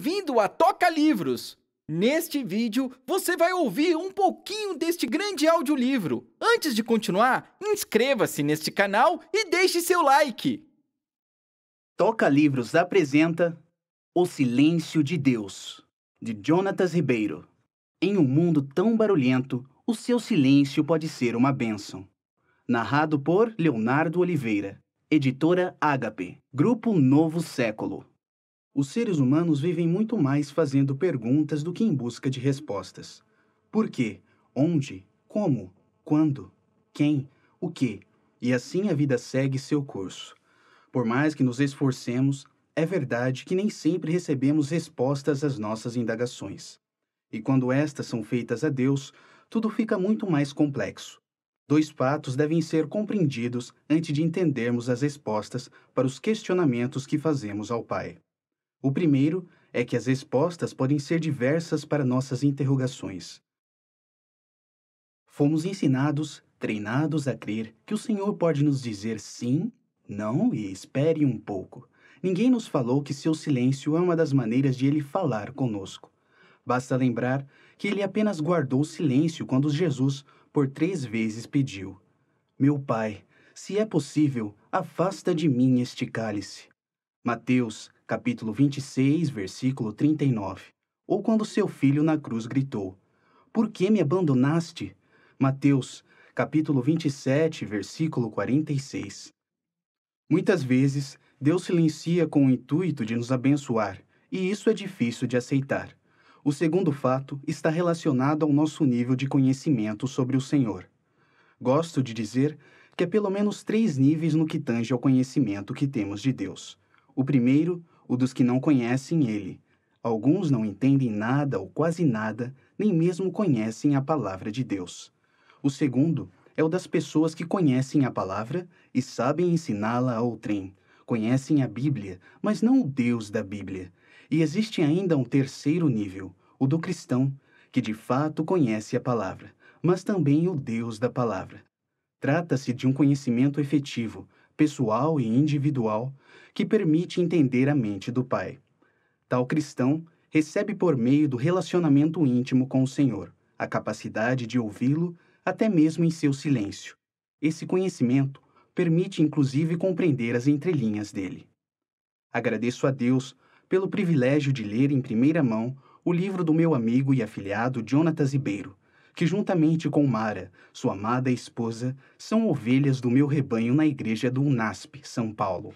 bem-vindo a Toca Livros! Neste vídeo, você vai ouvir um pouquinho deste grande audiolivro. Antes de continuar, inscreva-se neste canal e deixe seu like! Toca Livros apresenta O Silêncio de Deus, de Jonatas Ribeiro. Em um mundo tão barulhento, o seu silêncio pode ser uma bênção. Narrado por Leonardo Oliveira. Editora Ágape. Grupo Novo Século. Os seres humanos vivem muito mais fazendo perguntas do que em busca de respostas. Por quê? Onde? Como? Quando? Quem? O que? E assim a vida segue seu curso. Por mais que nos esforcemos, é verdade que nem sempre recebemos respostas às nossas indagações. E quando estas são feitas a Deus, tudo fica muito mais complexo. Dois fatos devem ser compreendidos antes de entendermos as respostas para os questionamentos que fazemos ao Pai. O primeiro é que as respostas podem ser diversas para nossas interrogações. Fomos ensinados, treinados a crer que o Senhor pode nos dizer sim, não e espere um pouco. Ninguém nos falou que seu silêncio é uma das maneiras de ele falar conosco. Basta lembrar que ele apenas guardou silêncio quando Jesus, por três vezes, pediu: Meu Pai, se é possível, afasta de mim este cálice. Mateus capítulo 26, versículo 39, ou quando seu filho na cruz gritou: Por que me abandonaste? Mateus, capítulo 27, versículo 46. Muitas vezes, Deus silencia com o intuito de nos abençoar, e isso é difícil de aceitar. O segundo fato está relacionado ao nosso nível de conhecimento sobre o Senhor. Gosto de dizer que há é pelo menos três níveis no que tange ao conhecimento que temos de Deus. O primeiro, o dos que não conhecem ele. Alguns não entendem nada ou quase nada, nem mesmo conhecem a palavra de Deus. O segundo é o das pessoas que conhecem a palavra e sabem ensiná-la a outrem. Conhecem a Bíblia, mas não o Deus da Bíblia. E existe ainda um terceiro nível, o do cristão, que de fato conhece a palavra, mas também o Deus da palavra. Trata-se de um conhecimento efetivo, pessoal e individual, que permite entender a mente do Pai. Tal cristão recebe por meio do relacionamento íntimo com o Senhor a capacidade de ouvi-lo até mesmo em seu silêncio. Esse conhecimento permite inclusive compreender as entrelinhas dele. Agradeço a Deus pelo privilégio de ler em primeira mão o livro do meu amigo e afiliado Jonatas Ribeiro, que juntamente com Mara, sua amada esposa, são ovelhas do meu rebanho na igreja do UNASP, São Paulo.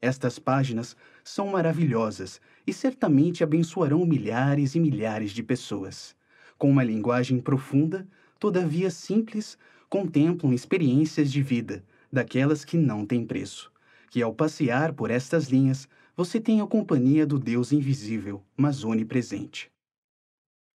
Estas páginas são maravilhosas e certamente abençoarão milhares e milhares de pessoas. Com uma linguagem profunda, todavia simples, contemplam experiências de vida, daquelas que não têm preço. Que ao passear por estas linhas, você tenha a companhia do Deus invisível, mas onipresente.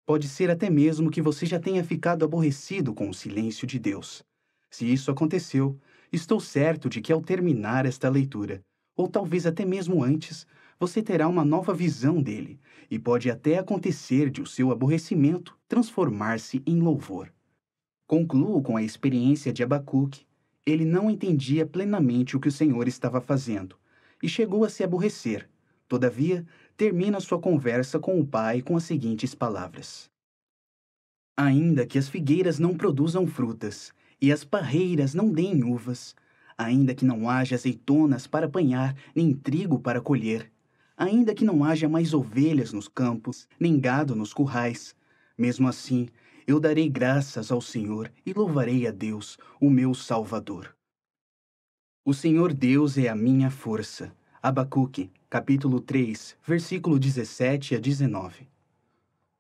Pode ser até mesmo que você já tenha ficado aborrecido com o silêncio de Deus. Se isso aconteceu, estou certo de que ao terminar esta leitura, ou talvez até mesmo antes, você terá uma nova visão dele, e pode até acontecer de o seu aborrecimento transformar-se em louvor. Concluo com a experiência de Abacuque. Ele não entendia plenamente o que o Senhor estava fazendo, e chegou a se aborrecer. Todavia, termina sua conversa com o pai com as seguintes palavras: Ainda que as figueiras não produzam frutas e as parreiras não deem uvas, ainda que não haja azeitonas para apanhar, nem trigo para colher, ainda que não haja mais ovelhas nos campos, nem gado nos currais, mesmo assim, eu darei graças ao Senhor e louvarei a Deus, o meu Salvador. O Senhor Deus é a minha força Abacuque, capítulo 3, versículo 17 a 19.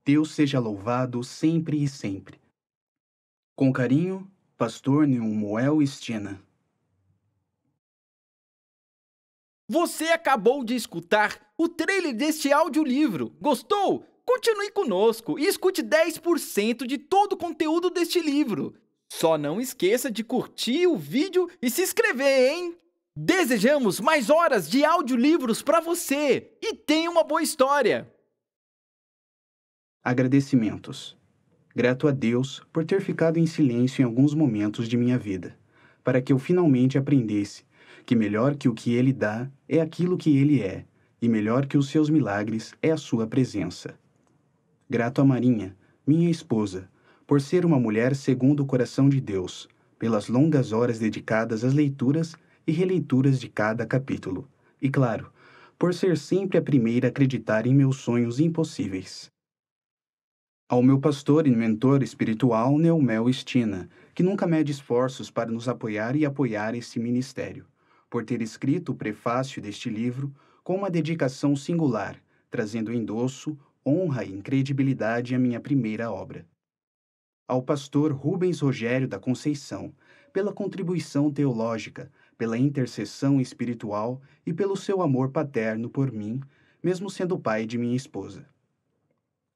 Deus seja louvado sempre e sempre. Com carinho, pastor Neumuel Estina. Você acabou de escutar o trailer deste audiolivro. Gostou? Continue conosco e escute 10% de todo o conteúdo deste livro. Só não esqueça de curtir o vídeo e se inscrever, hein? Desejamos mais horas de audiolivros para você e tenha uma boa história! Agradecimentos. Grato a Deus por ter ficado em silêncio em alguns momentos de minha vida, para que eu finalmente aprendesse que melhor que o que Ele dá é aquilo que Ele é, e melhor que os seus milagres é a sua presença. Grato a Marinha, minha esposa, por ser uma mulher segundo o coração de Deus, pelas longas horas dedicadas às leituras e releituras de cada capítulo. E claro, por ser sempre a primeira a acreditar em meus sonhos impossíveis. Ao meu pastor e mentor espiritual, Neumel Estina, que nunca mede esforços para nos apoiar e apoiar esse ministério, por ter escrito o prefácio deste livro com uma dedicação singular, trazendo endosso, honra e incredibilidade à minha primeira obra. Ao pastor Rubens Rogério da Conceição, pela contribuição teológica, pela intercessão espiritual e pelo seu amor paterno por mim, mesmo sendo pai de minha esposa.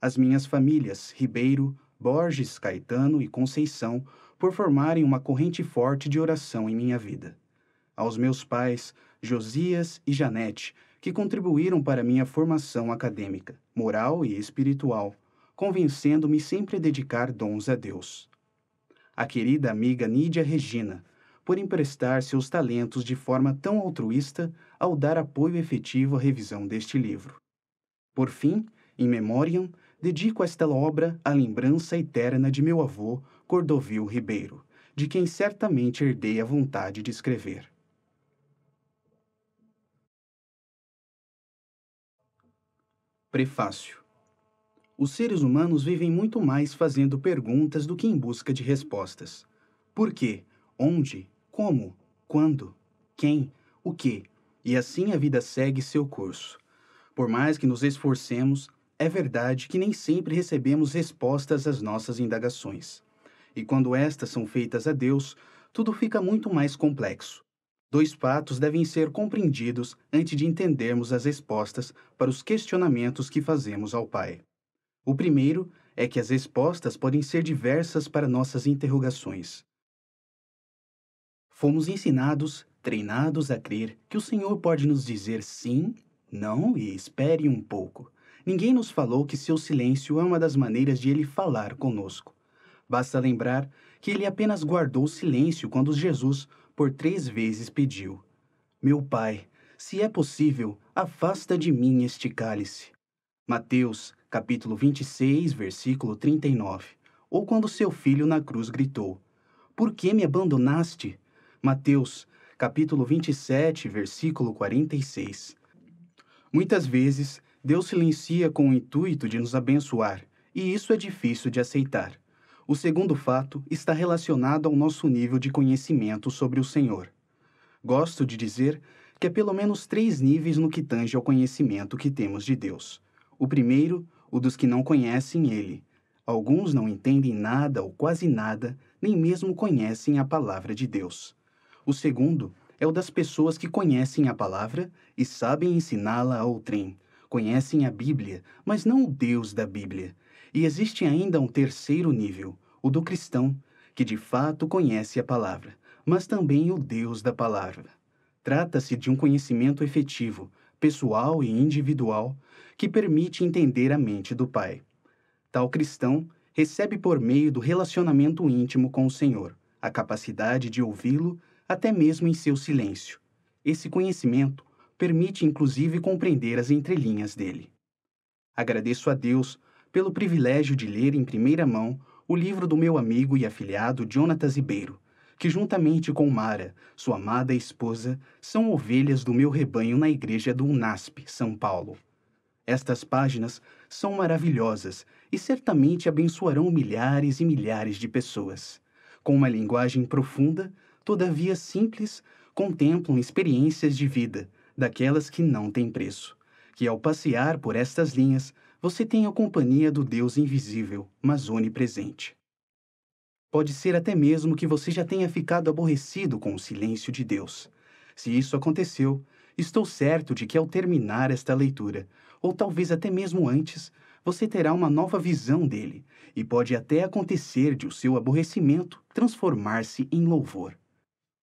As minhas famílias, Ribeiro, Borges, Caetano e Conceição, por formarem uma corrente forte de oração em minha vida. Aos meus pais, Josias e Janete, que contribuíram para minha formação acadêmica, moral e espiritual, convencendo-me sempre a dedicar dons a Deus. A querida amiga Nídia Regina, por emprestar seus talentos de forma tão altruísta ao dar apoio efetivo à revisão deste livro. Por fim, em memoriam, dedico esta obra à lembrança eterna de meu avô, Cordovil Ribeiro, de quem certamente herdei a vontade de escrever. Prefácio Os seres humanos vivem muito mais fazendo perguntas do que em busca de respostas. Por quê? Onde? como, quando, quem, o que, e assim a vida segue seu curso. Por mais que nos esforcemos, é verdade que nem sempre recebemos respostas às nossas indagações. E quando estas são feitas a Deus, tudo fica muito mais complexo. Dois fatos devem ser compreendidos antes de entendermos as respostas para os questionamentos que fazemos ao Pai. O primeiro é que as respostas podem ser diversas para nossas interrogações fomos ensinados, treinados a crer que o Senhor pode nos dizer sim, não e espere um pouco. Ninguém nos falou que seu silêncio é uma das maneiras de ele falar conosco. Basta lembrar que ele apenas guardou silêncio quando Jesus, por três vezes, pediu: Meu Pai, se é possível, afasta de mim este cálice. Mateus, capítulo 26, versículo 39. Ou quando seu filho na cruz gritou: Por que me abandonaste? Mateus, capítulo 27, versículo 46. Muitas vezes, Deus silencia com o intuito de nos abençoar, e isso é difícil de aceitar. O segundo fato está relacionado ao nosso nível de conhecimento sobre o Senhor. Gosto de dizer que há é pelo menos três níveis no que tange ao conhecimento que temos de Deus. O primeiro, o dos que não conhecem Ele. Alguns não entendem nada ou quase nada, nem mesmo conhecem a palavra de Deus. O segundo é o das pessoas que conhecem a palavra e sabem ensiná-la a outrem. Conhecem a Bíblia, mas não o Deus da Bíblia. E existe ainda um terceiro nível, o do cristão, que de fato conhece a palavra, mas também o Deus da palavra. Trata-se de um conhecimento efetivo, pessoal e individual, que permite entender a mente do Pai. Tal cristão recebe por meio do relacionamento íntimo com o Senhor a capacidade de ouvi-lo até mesmo em seu silêncio. Esse conhecimento permite inclusive compreender as entrelinhas dele. Agradeço a Deus pelo privilégio de ler em primeira mão o livro do meu amigo e afiliado Jonatas Ribeiro, que juntamente com Mara, sua amada esposa, são ovelhas do meu rebanho na igreja do UNASP, São Paulo. Estas páginas são maravilhosas e certamente abençoarão milhares e milhares de pessoas. Com uma linguagem profunda, todavia simples, contemplam experiências de vida, daquelas que não têm preço. Que ao passear por estas linhas, você tem a companhia do Deus invisível, mas onipresente. Pode ser até mesmo que você já tenha ficado aborrecido com o silêncio de Deus. Se isso aconteceu, estou certo de que ao terminar esta leitura, ou talvez até mesmo antes, você terá uma nova visão dele, e pode até acontecer de o seu aborrecimento transformar-se em louvor.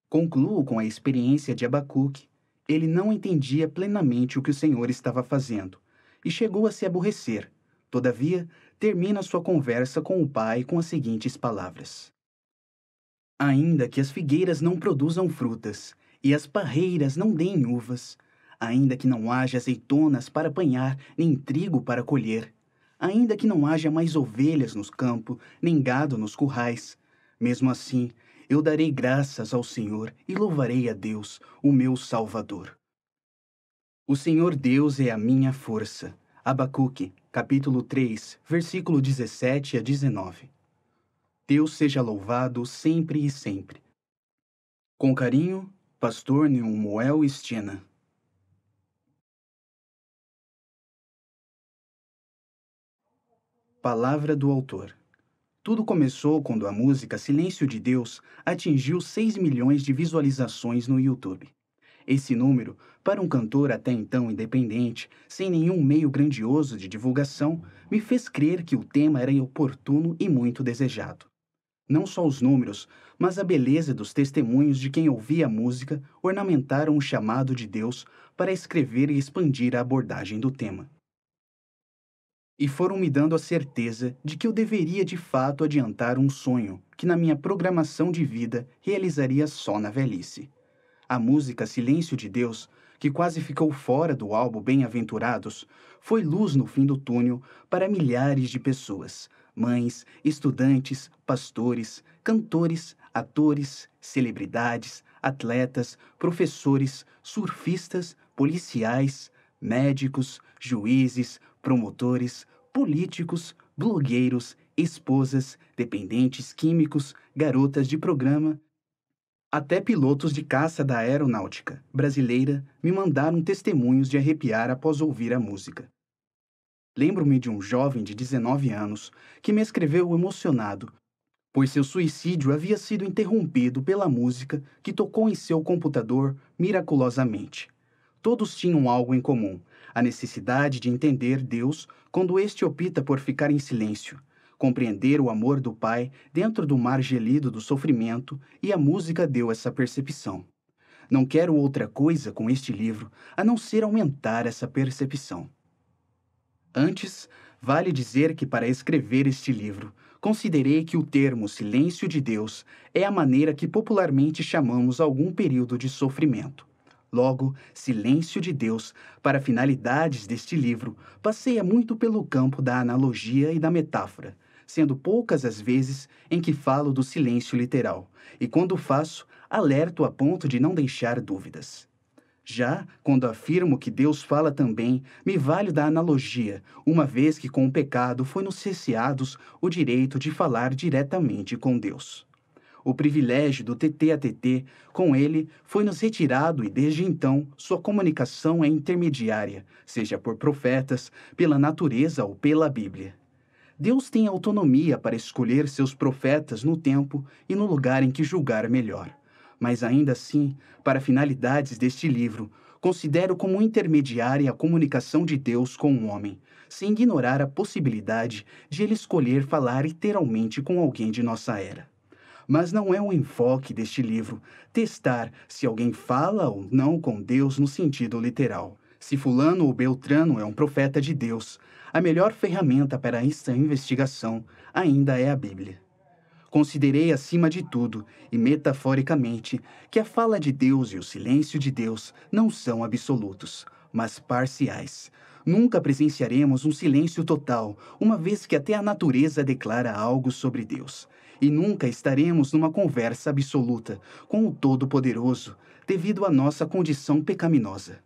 Concluo com a experiência de Abacuque. Ele não entendia plenamente o que o Senhor estava fazendo e chegou a se aborrecer. Todavia, termina sua conversa com o pai com as seguintes palavras: Ainda que as figueiras não produzam frutas e as parreiras não deem uvas, ainda que não haja azeitonas para apanhar nem trigo para colher, ainda que não haja mais ovelhas nos campos nem gado nos currais, mesmo assim, eu darei graças ao Senhor e louvarei a Deus, o meu Salvador. O Senhor Deus é a minha força. Abacuque, capítulo 3, versículo 17 a 19. Deus seja louvado sempre e sempre. Com carinho, Pastor Neumuel Estina. Palavra do Autor tudo começou quando a música Silêncio de Deus atingiu 6 milhões de visualizações no YouTube. Esse número, para um cantor até então independente, sem nenhum meio grandioso de divulgação, me fez crer que o tema era oportuno e muito desejado. Não só os números, mas a beleza dos testemunhos de quem ouvia a música ornamentaram o chamado de Deus para escrever e expandir a abordagem do tema e foram me dando a certeza de que eu deveria de fato adiantar um sonho que na minha programação de vida realizaria só na velhice. A música Silêncio de Deus, que quase ficou fora do álbum Bem-Aventurados, foi luz no fim do túnel para milhares de pessoas, mães, estudantes, pastores, cantores, atores, celebridades, atletas, professores, surfistas, policiais, médicos, juízes, promotores, políticos, blogueiros, esposas, dependentes químicos, garotas de programa. Até pilotos de caça da aeronáutica brasileira me mandaram testemunhos de arrepiar após ouvir a música. Lembro-me de um jovem de 19 anos que me escreveu emocionado, pois seu suicídio havia sido interrompido pela música que tocou em seu computador miraculosamente. Todos tinham algo em comum, a necessidade de entender Deus quando este opta por ficar em silêncio, compreender o amor do Pai dentro do mar gelido do sofrimento, e a música deu essa percepção. Não quero outra coisa com este livro a não ser aumentar essa percepção. Antes, vale dizer que para escrever este livro, considerei que o termo silêncio de Deus é a maneira que popularmente chamamos algum período de sofrimento. Logo, Silêncio de Deus, para finalidades deste livro, passeia muito pelo campo da analogia e da metáfora, sendo poucas as vezes em que falo do silêncio literal, e quando faço, alerto a ponto de não deixar dúvidas. Já quando afirmo que Deus fala também, me valho da analogia, uma vez que com o pecado foi nos cesseados o direito de falar diretamente com Deus. O privilégio do TT a TT com ele foi nos retirado e desde então sua comunicação é intermediária, seja por profetas, pela natureza ou pela Bíblia. Deus tem autonomia para escolher seus profetas no tempo e no lugar em que julgar melhor. Mas ainda assim, para finalidades deste livro, considero como intermediária a comunicação de Deus com o um homem, sem ignorar a possibilidade de ele escolher falar literalmente com alguém de nossa era mas não é o enfoque deste livro testar se alguém fala ou não com Deus no sentido literal. Se Fulano ou Beltrano é um profeta de Deus, a melhor ferramenta para essa investigação ainda é a Bíblia. Considerei acima de tudo, e metaforicamente, que a fala de Deus e o silêncio de Deus não são absolutos, mas parciais. Nunca presenciaremos um silêncio total, uma vez que até a natureza declara algo sobre Deus e nunca estaremos numa conversa absoluta com o Todo-Poderoso devido à nossa condição pecaminosa.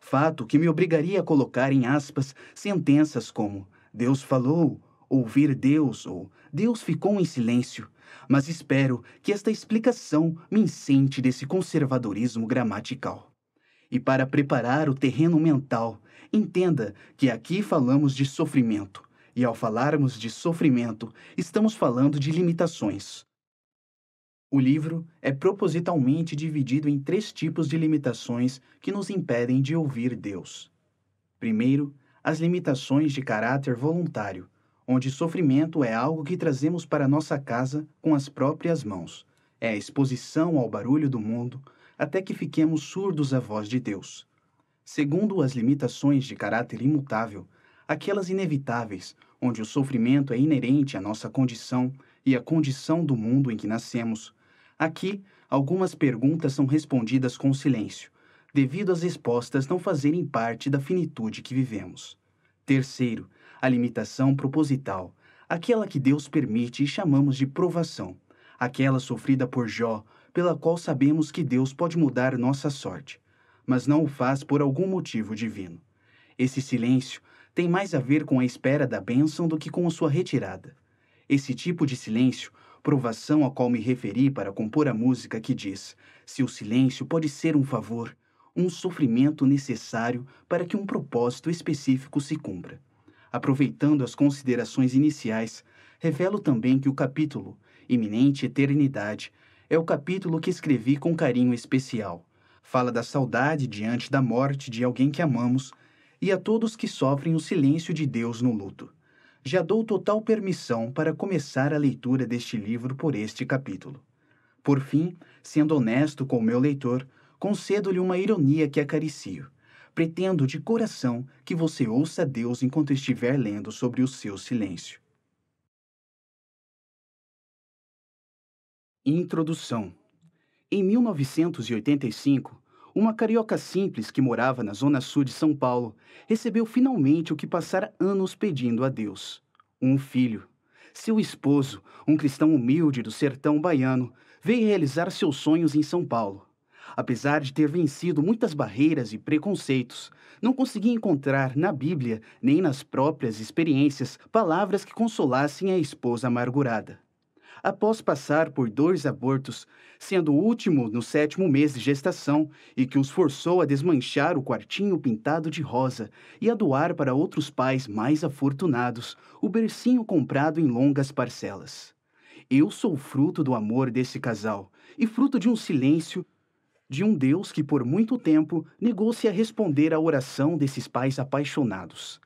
Fato que me obrigaria a colocar em aspas sentenças como Deus falou, ouvir Deus ou Deus ficou em silêncio, mas espero que esta explicação me incente desse conservadorismo gramatical. E para preparar o terreno mental, entenda que aqui falamos de sofrimento, e ao falarmos de sofrimento, estamos falando de limitações. O livro é propositalmente dividido em três tipos de limitações que nos impedem de ouvir Deus. Primeiro, as limitações de caráter voluntário, onde sofrimento é algo que trazemos para nossa casa com as próprias mãos. É a exposição ao barulho do mundo até que fiquemos surdos à voz de Deus. Segundo as limitações de caráter imutável, aquelas inevitáveis, onde o sofrimento é inerente à nossa condição e à condição do mundo em que nascemos. Aqui, algumas perguntas são respondidas com silêncio, devido às respostas não fazerem parte da finitude que vivemos. Terceiro, a limitação proposital, aquela que Deus permite e chamamos de provação, aquela sofrida por Jó, pela qual sabemos que Deus pode mudar nossa sorte, mas não o faz por algum motivo divino. Esse silêncio tem mais a ver com a espera da bênção do que com a sua retirada. Esse tipo de silêncio, provação a qual me referi para compor a música que diz: se o silêncio pode ser um favor, um sofrimento necessário para que um propósito específico se cumpra. Aproveitando as considerações iniciais, revelo também que o capítulo Iminente Eternidade é o capítulo que escrevi com carinho especial. Fala da saudade diante da morte de alguém que amamos e a todos que sofrem o silêncio de Deus no luto. Já dou total permissão para começar a leitura deste livro por este capítulo. Por fim, sendo honesto com o meu leitor, concedo-lhe uma ironia que acaricio. Pretendo de coração que você ouça Deus enquanto estiver lendo sobre o seu silêncio. Introdução Em 1985, uma carioca simples que morava na zona sul de São Paulo, recebeu finalmente o que passara anos pedindo a Deus: um filho. Seu esposo, um cristão humilde do sertão baiano, veio realizar seus sonhos em São Paulo. Apesar de ter vencido muitas barreiras e preconceitos, não conseguia encontrar na Bíblia, nem nas próprias experiências, palavras que consolassem a esposa amargurada após passar por dois abortos, sendo o último no sétimo mês de gestação e que os forçou a desmanchar o quartinho pintado de rosa e a doar para outros pais mais afortunados o bercinho comprado em longas parcelas. Eu sou fruto do amor desse casal e fruto de um silêncio de um Deus que por muito tempo negou-se a responder à oração desses pais apaixonados.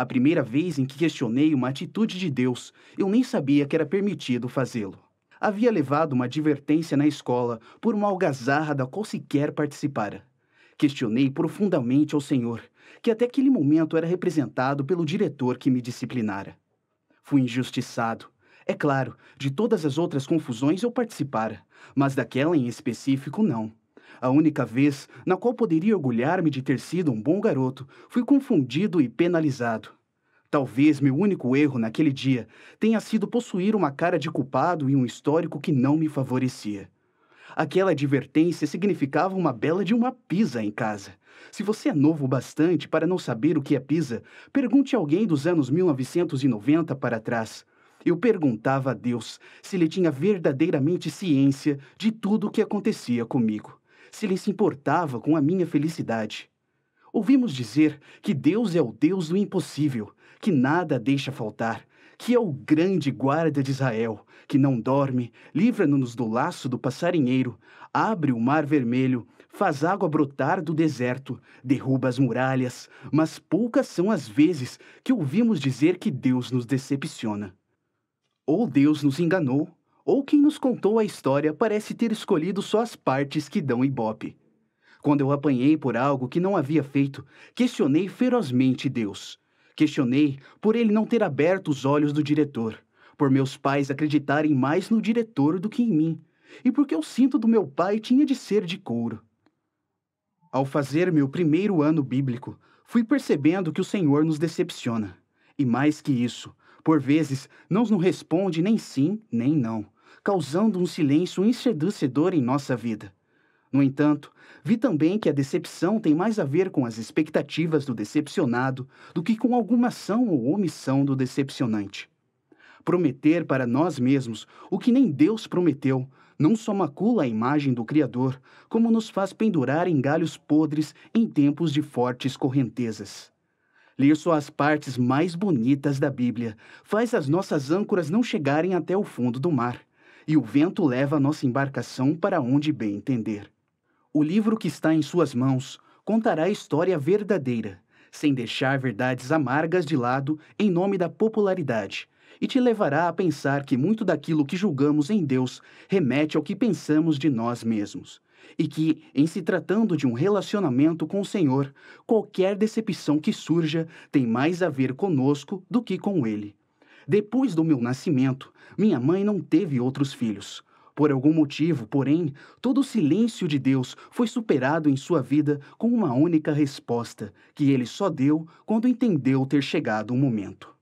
A primeira vez em que questionei uma atitude de Deus, eu nem sabia que era permitido fazê-lo. Havia levado uma advertência na escola por uma algazarra da qual sequer participara. Questionei profundamente ao Senhor, que até aquele momento era representado pelo diretor que me disciplinara. Fui injustiçado. É claro, de todas as outras confusões eu participara, mas daquela em específico não. A única vez na qual poderia orgulhar-me de ter sido um bom garoto, fui confundido e penalizado. Talvez meu único erro naquele dia tenha sido possuir uma cara de culpado e um histórico que não me favorecia. Aquela advertência significava uma bela de uma pisa em casa. Se você é novo bastante para não saber o que é pisa, pergunte a alguém dos anos 1990 para trás. Eu perguntava a Deus se ele tinha verdadeiramente ciência de tudo o que acontecia comigo se ele se importava com a minha felicidade. Ouvimos dizer que Deus é o Deus do impossível, que nada deixa faltar, que é o grande guarda de Israel, que não dorme, livra-nos do laço do passarinheiro, abre o mar vermelho, faz água brotar do deserto, derruba as muralhas, mas poucas são as vezes que ouvimos dizer que Deus nos decepciona. Ou Deus nos enganou, ou quem nos contou a história parece ter escolhido só as partes que dão ibope. Quando eu apanhei por algo que não havia feito, questionei ferozmente Deus. Questionei por ele não ter aberto os olhos do diretor, por meus pais acreditarem mais no diretor do que em mim, e porque o cinto do meu pai tinha de ser de couro. Ao fazer meu primeiro ano bíblico, fui percebendo que o Senhor nos decepciona. E mais que isso, por vezes não nos responde nem sim, nem não causando um silêncio enseducedor em nossa vida. No entanto, vi também que a decepção tem mais a ver com as expectativas do decepcionado do que com alguma ação ou omissão do decepcionante. Prometer para nós mesmos o que nem Deus prometeu não só macula a imagem do Criador, como nos faz pendurar em galhos podres em tempos de fortes correntezas. Ler só as partes mais bonitas da Bíblia faz as nossas âncoras não chegarem até o fundo do mar e o vento leva a nossa embarcação para onde bem entender. O livro que está em suas mãos contará a história verdadeira, sem deixar verdades amargas de lado em nome da popularidade, e te levará a pensar que muito daquilo que julgamos em Deus remete ao que pensamos de nós mesmos, e que, em se tratando de um relacionamento com o Senhor, qualquer decepção que surja tem mais a ver conosco do que com Ele. Depois do meu nascimento, minha mãe não teve outros filhos. Por algum motivo, porém, todo o silêncio de Deus foi superado em sua vida com uma única resposta, que ele só deu quando entendeu ter chegado o momento.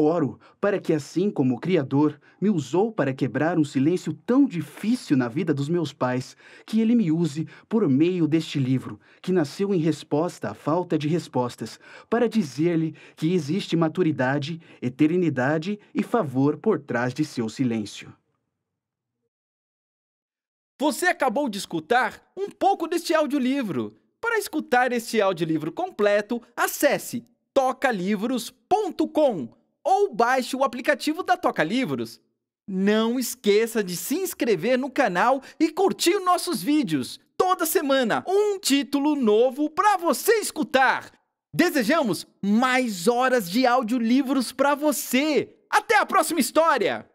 Oro para que, assim como o Criador me usou para quebrar um silêncio tão difícil na vida dos meus pais, que ele me use por meio deste livro, que nasceu em resposta à falta de respostas, para dizer-lhe que existe maturidade, eternidade e favor por trás de seu silêncio. Você acabou de escutar um pouco deste audiolivro. Para escutar este audiolivro completo, acesse tocalivros.com ou baixe o aplicativo da Toca Livros. Não esqueça de se inscrever no canal e curtir nossos vídeos. Toda semana, um título novo para você escutar. Desejamos mais horas de audiolivros para você. Até a próxima história!